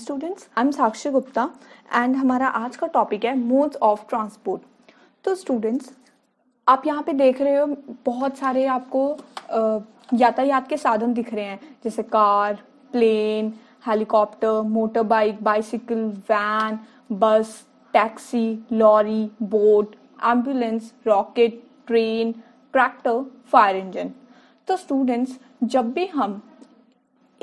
students I am Sakshi Gupta and हमारा आज का टॉपिक है मोड्स ऑफ ट्रांसपोर्ट तो स्टूडेंट्स आप यहाँ पे देख रहे हो बहुत सारे आपको यातायात के साधन दिख रहे हैं जैसे car plane helicopter motor bike bicycle van bus taxi lorry boat ambulance rocket train tractor fire engine तो स्टूडेंट्स जब भी हम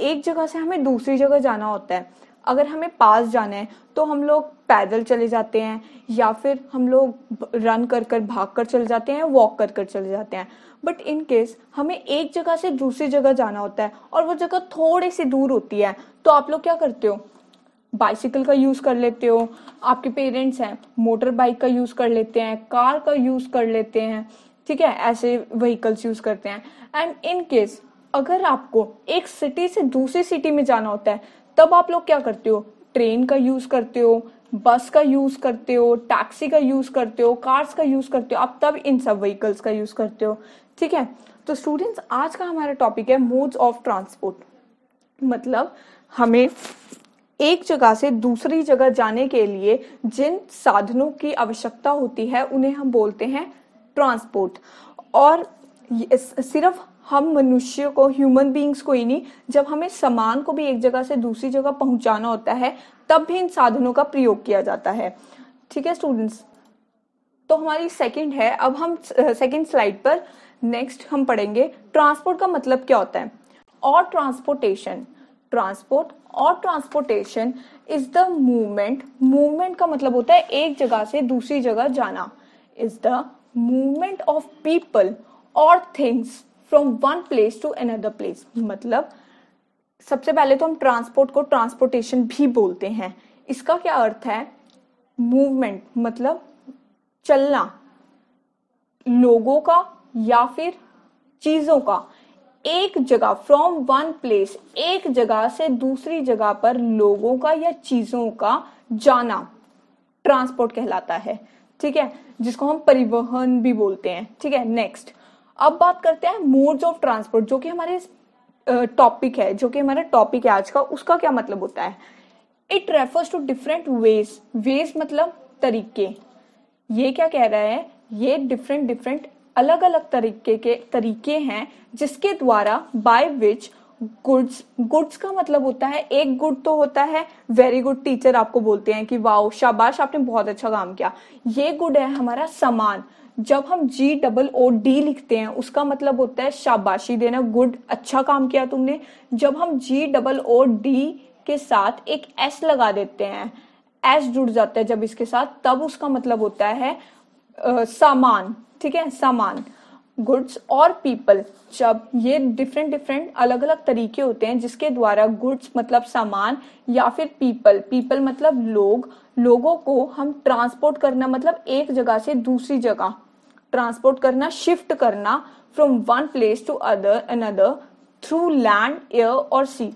एक जगह से हमें दूसरी जगह जाना होता है अगर हमें पास जाना है तो हम लोग पैदल चले जाते हैं या फिर हम लोग रन कर कर भाग कर चले जाते हैं वॉक कर कर चले जाते हैं बट इन केस हमें एक जगह से दूसरी जगह जाना होता है और वो जगह थोड़ी सी दूर होती है तो आप लोग क्या करते हो बाइसिकल का यूज़ कर लेते हो आपके पेरेंट्स हैं मोटर बाइक का यूज़ कर लेते हैं कार का यूज़ कर लेते हैं ठीक है ऐसे व्हीकल्स यूज़ करते हैं एंड इन केस अगर आपको एक सिटी से दूसरी सिटी में जाना होता है तब आप लोग क्या करते हो ट्रेन का यूज करते हो बस का यूज करते हो टैक्सी का यूज करते हो कार्स का यूज करते हो आप तब इन सब व्हीकल्स का यूज करते हो ठीक है तो स्टूडेंट्स आज का हमारा टॉपिक है मोड्स ऑफ ट्रांसपोर्ट मतलब हमें एक जगह से दूसरी जगह जाने के लिए जिन साधनों की आवश्यकता होती है उन्हें हम बोलते हैं ट्रांसपोर्ट और सिर्फ हम मनुष्य को ह्यूमन बींग्स को ही नहीं जब हमें सामान को भी एक जगह से दूसरी जगह पहुंचाना होता है तब भी इन साधनों का प्रयोग किया जाता है ठीक है स्टूडेंट्स तो हमारी सेकंड है अब हम सेकंड स्लाइड पर नेक्स्ट हम पढ़ेंगे ट्रांसपोर्ट का मतलब क्या होता है और ट्रांसपोर्टेशन ट्रांसपोर्ट और transportation is the movement movement का मतलब होता है एक जगह से दूसरी जगह जाना is the movement of people और things from one place to another place मतलब सबसे पहले तो हम ट्रांसपोर्ट को ट्रांसपोर्टेशन भी बोलते हैं इसका क्या अर्थ है मूवमेंट मतलब चलना लोगों का या फिर चीजों का एक जगह फ्रॉम वन प्लेस एक जगह से दूसरी जगह पर लोगों का या चीजों का जाना ट्रांसपोर्ट कहलाता है ठीक है जिसको हम परिवहन भी बोलते हैं ठीक है नेक्स्ट अब बात करते हैं मोड्स ऑफ ट्रांसपोर्ट जो कि हमारे टॉपिक है जो कि हमारा टॉपिक है आज का उसका क्या मतलब होता है it refers to different ways ways मतलब तरीके ये क्या कह रहा है ये डिफरेंट डिफरेंट अलग अलग तरीके के तरीके हैं जिसके द्वारा बाय विच गुड्स गुड्स का मतलब होता है एक गुड तो होता है वेरी गुड टीचर आपको बोलते हैं कि वाओ शाबाश आपने बहुत अच्छा काम किया ये गुड है हमारा सामान जब हम जी डबल ओ डी लिखते हैं उसका मतलब होता है शाबाशी देना गुड अच्छा काम किया तुमने जब हम जी डबल ओ डी के साथ एक एस लगा देते हैं एस जुड़ जाता है जब इसके साथ तब उसका मतलब होता है आ, सामान ठीक है सामान गुड्स और पीपल जब ये डिफरेंट डिफरेंट अलग अलग तरीके होते हैं जिसके द्वारा गुड्स मतलब सामान या फिर पीपल पीपल मतलब लोग लोगों को हम ट्रांसपोर्ट करना मतलब एक जगह से दूसरी जगह ट्रांसपोर्ट करना शिफ्ट करना from one place to other another through land air और सी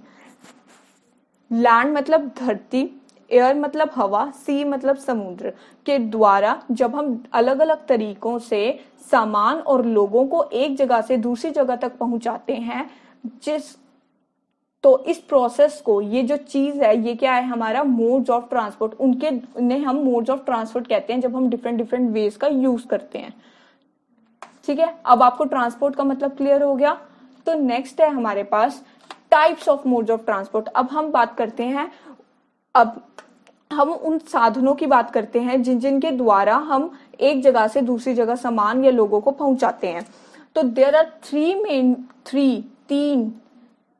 लैंड मतलब धरती एयर मतलब हवा सी मतलब समुद्र के द्वारा जब हम अलग अलग तरीकों से सामान और लोगों को एक जगह से दूसरी जगह तक पहुंचाते हैं जिस तो इस प्रोसेस को ये जो चीज है ये क्या है हमारा मोड्स ऑफ ट्रांसपोर्ट उनके उन्हें हम मोड्स ऑफ ट्रांसपोर्ट कहते हैं जब हम डिफरेंट डिफरेंट वेज का यूज करते हैं ठीक है अब आपको ट्रांसपोर्ट का मतलब क्लियर हो गया तो नेक्स्ट है हमारे पास types of modes of transport अब हम बात करते हैं अब हम उन साधनों की बात करते हैं जिन जिन के द्वारा हम एक जगह से दूसरी जगह सामान या लोगों को पहुंचाते हैं तो there are three main three तीन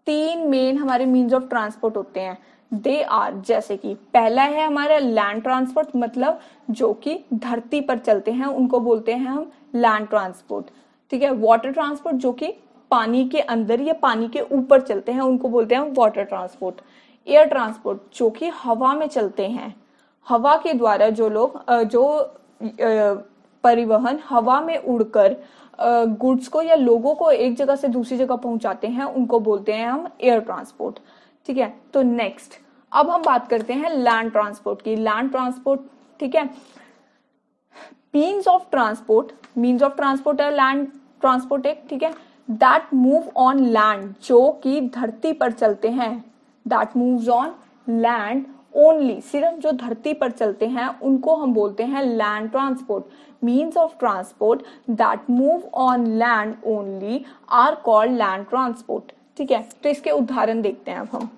तीन मेन हमारे मीन्स ऑफ ट्रांसपोर्ट होते हैं दे आर जैसे कि पहला है हमारा लैंड ट्रांसपोर्ट मतलब जो कि धरती पर चलते हैं उनको बोलते हैं हम लैंड ट्रांसपोर्ट ठीक है वाटर ट्रांसपोर्ट जो कि पानी के अंदर या पानी के ऊपर चलते हैं उनको बोलते हैं हम वाटर ट्रांसपोर्ट एयर ट्रांसपोर्ट जो कि हवा में चलते हैं हवा के द्वारा जो लोग जो परिवहन हवा में उड़कर गुड्स को या लोगों को एक जगह से दूसरी जगह पहुंचाते हैं उनको बोलते हैं हम एयर ट्रांसपोर्ट ठीक है तो नेक्स्ट अब हम बात करते हैं लैंड ट्रांसपोर्ट की लैंड ट्रांसपोर्ट ठीक है means of transport means of transport है लैंड ट्रांसपोर्ट एक ठीक है दैट मूव ऑन लैंड जो कि धरती पर चलते हैं that move on land only सिर्फ जो धरती पर चलते हैं उनको हम बोलते हैं land transport means of transport that move on land only are called land transport ठीक है तो इसके उदाहरण देखते हैं अब हम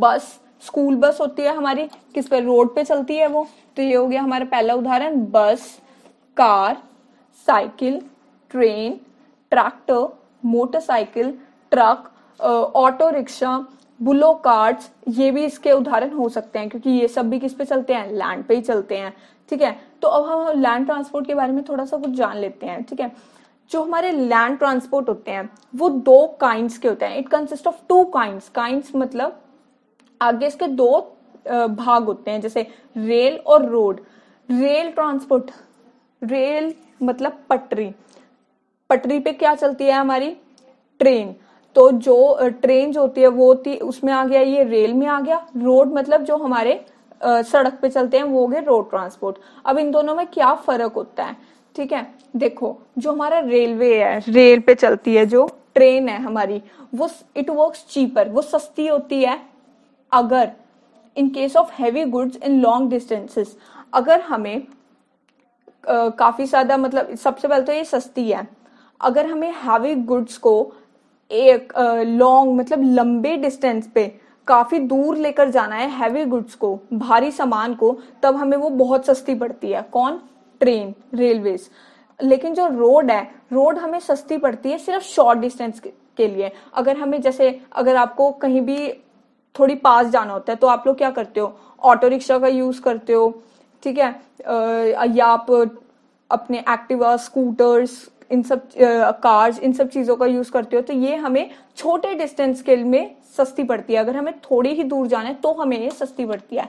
बस स्कूल बस होती है हमारी किस पर रोड पे चलती है वो तो ये हो गया हमारा पहला उदाहरण bus car cycle train tractor motorcycle truck auto rickshaw bullock carts ये भी इसके उदाहरण हो सकते हैं क्योंकि ये सब भी किस पे चलते हैं लैंड पे ही चलते हैं ठीक है तो अब हम लैंड ट्रांसपोर्ट के बारे में थोड़ा सा कुछ जान लेते हैं ठीक है जो हमारे लैंड ट्रांसपोर्ट होते हैं वो दो काइंड्स के होते हैं it consist of two kinds kinds मतलब आगे इसके दो भाग होते हैं जैसे रेल और रोड रेल ट्रांसपोर्ट रेल मतलब पटरी पटरी पे क्या चलती है हमारी ट्रेन तो जो ट्रेन जो होती है वो होती उसमें आ गया ये रेल में आ गया रोड मतलब जो हमारे सड़क पे चलते हैं वो हो गए रोड ट्रांसपोर्ट अब इन दोनों में क्या फर्क होता है ठीक है देखो जो हमारा रेलवे है रेल पे चलती है जो ट्रेन है हमारी वो इट वर्क चीपर वो सस्ती होती है अगर in case of heavy goods in long distances अगर हमें आ, काफ़ी ज़्यादा मतलब सबसे पहले तो ये सस्ती है अगर हमें हैवी गुड्स को एक लॉन्ग मतलब लंबे डिस्टेंस पे काफ़ी दूर लेकर जाना है हैवी गुड्स को भारी सामान को तब हमें वो बहुत सस्ती पड़ती है कौन ट्रेन रेलवेज लेकिन जो रोड है रोड हमें सस्ती पड़ती है सिर्फ शॉर्ट डिस्टेंस के लिए अगर हमें जैसे अगर आपको कहीं भी थोड़ी पास जाना होता है तो आप लोग क्या करते हो ऑटो रिक्शा का यूज करते हो ठीक है या आप अपने एक्टिवा स्कूटर्स इन सब कार्स इन सब चीज़ों का यूज़ करते हो तो ये हमें छोटे डिस्टेंस के में सस्ती पड़ती है अगर हमें थोड़ी ही दूर जाना है तो हमें ये सस्ती पड़ती है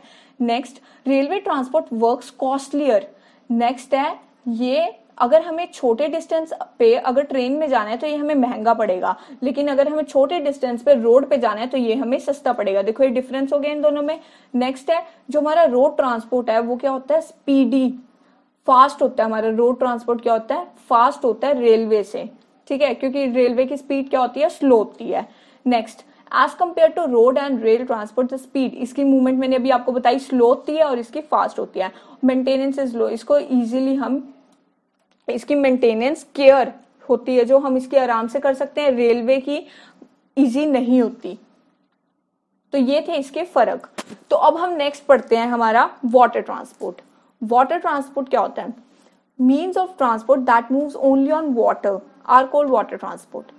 next railway transport works costlier next है ये अगर हमें छोटे डिस्टेंस पे अगर ट्रेन में जाना है तो ये हमें महंगा पड़ेगा लेकिन अगर हमें छोटे डिस्टेंस पे रोड पे जाना है तो ये हमें सस्ता पड़ेगा देखो ये डिफरेंस हो गया इन दोनों में नेक्स्ट है जो हमारा रोड ट्रांसपोर्ट है वो क्या होता है स्पीडी फास्ट होता है हमारा रोड ट्रांसपोर्ट क्या होता है फास्ट होता है रेलवे से ठीक है क्योंकि रेलवे की स्पीड क्या होती है स्लो होती है next as compared to road and rail transport speed इसकी मूवमेंट मैंने अभी आपको बताई स्लो होती है और इसकी फास्ट होती है मेंटेनेंस इज लो इसको इजिली हम इसकी मेंटेनेंस केयर होती है जो हम इसके आराम से कर सकते हैं रेलवे की इजी नहीं होती तो ये थे इसके फर्क तो अब हम नेक्स्ट पढ़ते हैं हमारा वाटर ट्रांसपोर्ट वाटर ट्रांसपोर्ट क्या होता है means of transport that moves only on water are called water transport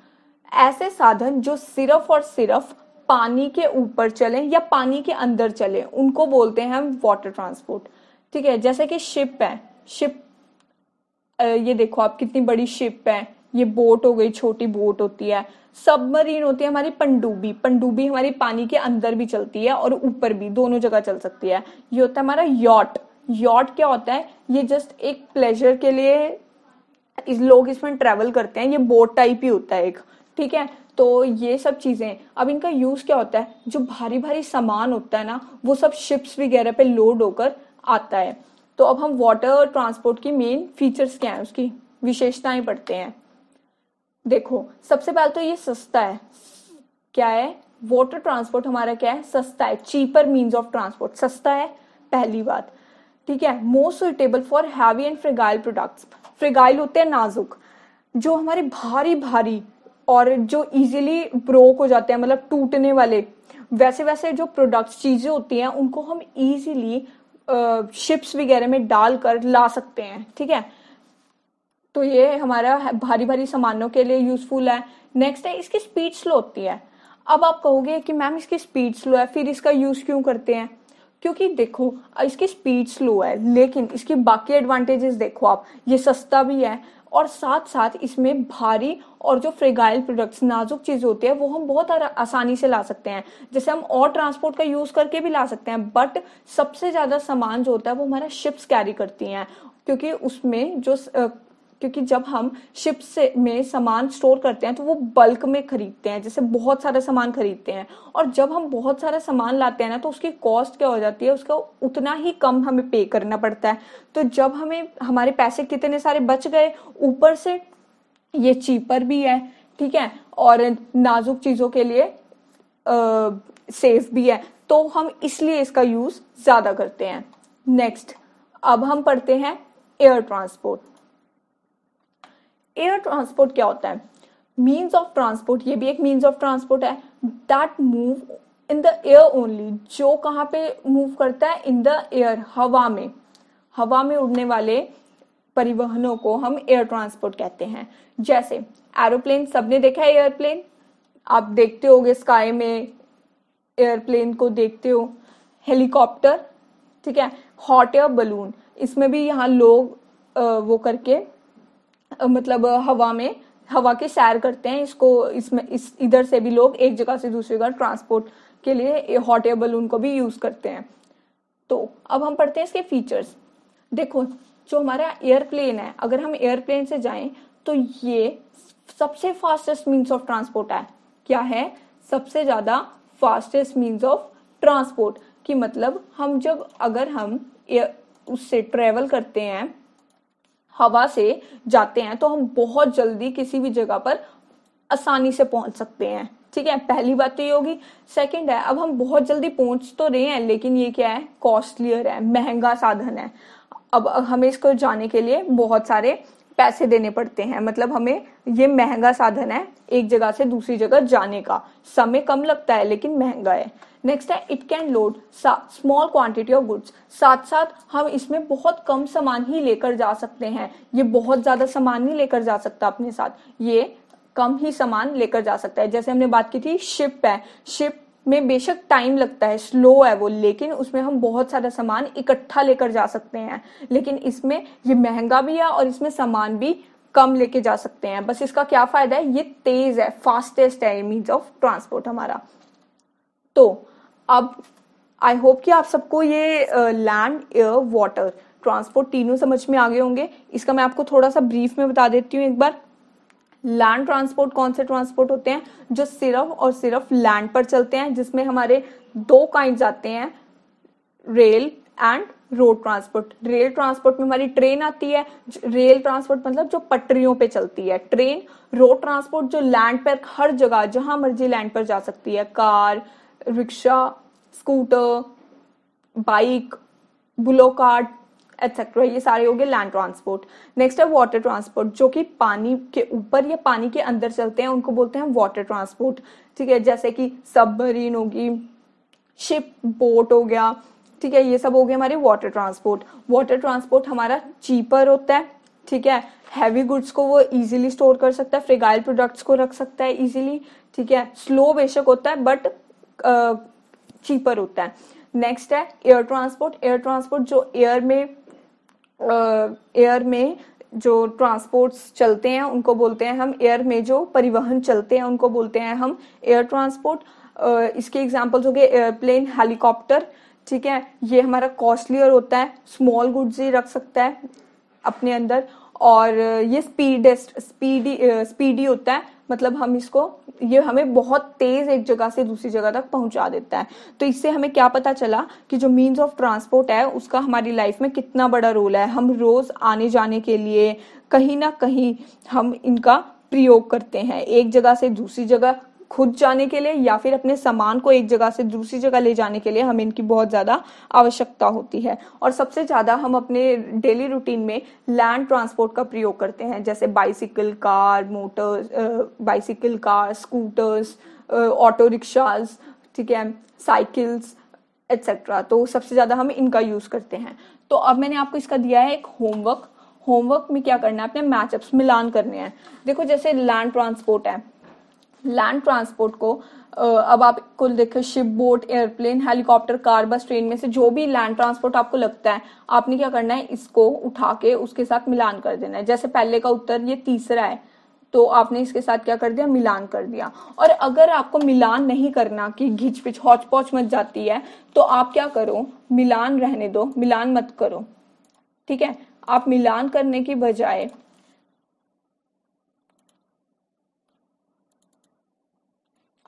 ऐसे साधन जो सिर्फ और सिर्फ पानी के ऊपर चलें या पानी के अंदर चलें उनको बोलते हैं हम वाटर ट्रांसपोर्ट ठीक है जैसे कि शिप है शिप ये देखो आप कितनी बड़ी शिप है ये बोट हो गई छोटी बोट होती है सबमरीन होती है हमारी पंडुबी पंडुबी हमारी पानी के अंदर भी चलती है और ऊपर भी दोनों जगह चल सकती है ये होता है हमारा यॉट यॉट क्या होता है ये जस्ट एक प्लेजर के लिए इस लोग इसमें ट्रेवल करते हैं ये बोट टाइप ही होता है एक ठीक है तो ये सब चीज़ें अब इनका यूज़ क्या होता है जो भारी भारी सामान होता है ना वो सब शिप्स वगैरह पे लोड होकर आता है तो अब हम वाटर ट्रांसपोर्ट की मेन फीचर्स क्या है उसकी विशेषताएं पढ़ते हैं देखो सबसे पहले तो ये सस्ता है क्या है वाटर ट्रांसपोर्ट हमारा क्या है सस्ता है चीपर मीन्स ऑफ ट्रांसपोर्ट सस्ता है पहली बात ठीक है most suitable for heavy and fragile products fragile होते हैं नाजुक जो हमारे भारी भारी और जो इजीली ब्रोक हो जाते हैं मतलब टूटने वाले वैसे वैसे जो प्रोडक्ट्स चीज़ें होती हैं उनको हम इजीली शिप्स वगैरह में डालकर ला सकते हैं ठीक है तो ये हमारा भारी भारी सामानों के लिए यूजफुल है नेक्स्ट है इसकी स्पीड स्लो होती है अब आप कहोगे कि मैम इसकी स्पीड स्लो है फिर इसका यूज क्यों करते हैं क्योंकि देखो इसकी स्पीड स्लो है लेकिन इसकी बाकी एडवांटेजेस देखो आप ये सस्ता भी है और साथ साथ इसमें भारी और जो फ्रेगाइल प्रोडक्ट्स नाजुक चीज़ होती है वो हम बहुत आसानी से ला सकते हैं जैसे हम और ट्रांसपोर्ट का यूज़ करके भी ला सकते हैं बट सबसे ज़्यादा सामान जो होता है वो हमारा शिप्स कैरी करती हैं क्योंकि उसमें जो क्योंकि जब हम शिप से में सामान स्टोर करते हैं तो वो बल्क में खरीदते हैं जैसे बहुत सारा सामान खरीदते हैं और जब हम बहुत सारा सामान लाते हैं ना तो उसकी कॉस्ट क्या हो जाती है उसका उतना ही कम हमें पे करना पड़ता है तो जब हमें हमारे पैसे कितने सारे बच गए ऊपर से ये चीपर भी है ठीक है और नाजुक चीज़ों के लिए आ, सेफ भी है तो हम इसलिए इसका यूज़ ज़्यादा करते हैं नेक्स्ट अब हम पढ़ते हैं एयर ट्रांसपोर्ट एयर ट्रांसपोर्ट क्या होता है मीन्स ऑफ ट्रांसपोर्ट ये भी एक मीन्स ऑफ ट्रांसपोर्ट है that move in the air only जो कहाँ पे मूव करता है इन द एयर हवा में हवा में उड़ने वाले परिवहनों को हम एयर ट्रांसपोर्ट कहते हैं जैसे एरोप्लेन सबने देखा है एयरप्लेन आप देखते हो गए स्काई में एयरप्लेन को देखते हो हेलीकॉप्टर ठीक है हॉट एयर बलून इसमें भी यहाँ लोग आ, वो करके मतलब हवा में हवा के सैर करते हैं इसको इसमें इस इधर से भी लोग एक जगह से दूसरी जगह ट्रांसपोर्ट के लिए हॉट एयर बलून को भी यूज़ करते हैं तो अब हम पढ़ते हैं इसके फीचर्स देखो जो हमारा एयरप्लेन है अगर हम एयरप्लेन से जाएं तो ये सबसे फास्टेस्ट मीन्स ऑफ ट्रांसपोर्ट है क्या है सबसे ज़्यादा फास्टेस्ट मीन्स ऑफ ट्रांसपोर्ट कि मतलब हम जब अगर हम उससे ट्रेवल करते हैं हवा से जाते हैं तो हम बहुत जल्दी किसी भी जगह पर आसानी से पहुंच सकते हैं ठीक है पहली बात तो ये होगी सेकंड है अब हम बहुत जल्दी पहुंच तो रहे हैं लेकिन ये क्या है कॉस्टलियर है महंगा साधन है अब हमें इसको जाने के लिए बहुत सारे पैसे देने पड़ते हैं मतलब हमें ये महंगा साधन है एक जगह से दूसरी जगह जाने का समय कम लगता है लेकिन महंगा है नेक्स्ट है it can load small quantity of goods साथ साथ हम इसमें बहुत कम सामान ही लेकर जा सकते हैं ये बहुत ज़्यादा सामान नहीं लेकर जा सकता अपने साथ ये कम ही सामान लेकर जा सकता है जैसे हमने बात की थी शिप है शिप में बेशक टाइम लगता है स्लो है वो लेकिन उसमें हम बहुत सारा सामान इकट्ठा लेकर जा सकते हैं लेकिन इसमें ये महंगा भी है और इसमें सामान भी कम लेके जा सकते हैं बस इसका क्या फायदा है ये तेज है फास्टेस्ट है मीन्स ऑफ ट्रांसपोर्ट हमारा तो अब आई होप कि आप सबको ये लैंड एयर वाटर ट्रांसपोर्ट तीनों समझ में आ गए होंगे इसका मैं आपको थोड़ा सा ब्रीफ में बता देती हूँ एक बार लैंड ट्रांसपोर्ट कौन से ट्रांसपोर्ट होते हैं जो सिर्फ और सिर्फ लैंड पर चलते हैं जिसमें हमारे दो काइंड जाते हैं rail and road transport rail transport में हमारी ट्रेन आती है रेल ट्रांसपोर्ट मतलब जो पटरियों पे चलती है ट्रेन रोड ट्रांसपोर्ट जो लैंड पर हर जगह जहां मर्जी लैंड पर जा सकती है कार रिक्शा स्कूटर बाइक बुलो एक्सेट्रा ये सारे हो गए लैंड ट्रांसपोर्ट नेक्स्ट है वाटर ट्रांसपोर्ट जो कि पानी के ऊपर या पानी के अंदर चलते हैं उनको बोलते हैं वाटर ट्रांसपोर्ट ठीक है जैसे कि सबमरीन होगी शिप बोट हो गया ठीक है ये सब हो गए हमारे वाटर ट्रांसपोर्ट वाटर ट्रांसपोर्ट हमारा चीपर होता है ठीक है हैवी गुड्स को वो इजीली स्टोर कर सकता है फ्रिगाइल प्रोडक्ट्स को रख सकता है इजीली ठीक है स्लो बेशक होता है बट चीपर होता है नेक्स्ट है एयर ट्रांसपोर्ट एयर ट्रांसपोर्ट जो एयर में एयर में जो ट्रांसपोर्ट्स चलते हैं उनको बोलते हैं हम एयर में जो परिवहन चलते हैं उनको बोलते हैं हम एयर ट्रांसपोर्ट इसके एग्जाम्पल्स हो गए एयरप्लेन हेलीकॉप्टर ठीक है ये हमारा कॉस्टलियर होता है स्मॉल गुड्स ही रख सकता है अपने अंदर और ये स्पीडेस्ट स्पीडी स्पीडी होता है मतलब हम इसको ये हमें बहुत तेज एक जगह से दूसरी जगह तक पहुंचा देता है तो इससे हमें क्या पता चला कि जो मीन्स ऑफ ट्रांसपोर्ट है उसका हमारी लाइफ में कितना बड़ा रोल है हम रोज आने जाने के लिए कहीं ना कहीं हम इनका प्रयोग करते हैं एक जगह से दूसरी जगह खुद जाने के लिए या फिर अपने सामान को एक जगह से दूसरी जगह ले जाने के लिए हमें इनकी बहुत ज़्यादा आवश्यकता होती है और सबसे ज़्यादा हम अपने डेली रूटीन में लैंड ट्रांसपोर्ट का प्रयोग करते हैं जैसे bicycle car motor bicycle car scooters auto rickshaws ठीक है साइकिल्स एट्सेट्रा तो सबसे ज़्यादा हम इनका यूज़ करते हैं तो अब मैंने आपको इसका दिया है एक होमवर्क होमवर्क में क्या करना है अपने मैचअप्स मिलान करने हैं देखो जैसे लैंड ट्रांसपोर्ट है लैंड ट्रांसपोर्ट को अब आप कुल देखो ship boat airplane helicopter car bus train में से जो भी लैंड ट्रांसपोर्ट आपको लगता है आपने क्या करना है इसको उठा के उसके साथ मिलान कर देना है जैसे पहले का उत्तर ये तीसरा है तो आपने इसके साथ क्या कर दिया मिलान कर दिया और अगर आपको मिलान नहीं करना कि घिच पिच हौच पौच मच जाती है तो आप क्या करो मिलान रहने दो मिलान मत करो ठीक है आप मिलान करने की बजाय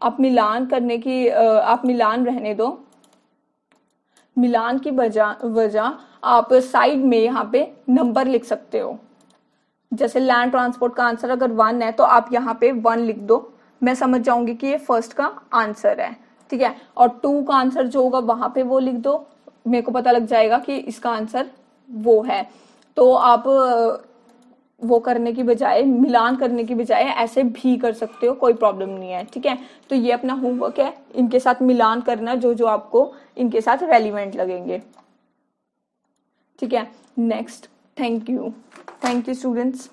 आप मिलान करने की आप मिलान रहने दो मिलान की वजह आप साइड में यहाँ पे नंबर लिख सकते हो जैसे लैंड ट्रांसपोर्ट का आंसर अगर वन है तो आप यहाँ पे वन लिख दो मैं समझ जाऊंगी कि ये फर्स्ट का आंसर है ठीक है और टू का आंसर जो होगा वहां पे वो लिख दो मेरे को पता लग जाएगा कि इसका आंसर वो है तो आप वो करने की बजाय मिलान करने की बजाय ऐसे भी कर सकते हो कोई प्रॉब्लम नहीं है ठीक है तो ये अपना होमवर्क है इनके साथ मिलान करना जो जो आपको इनके साथ रेलिवेंट लगेंगे ठीक है next thank you thank you students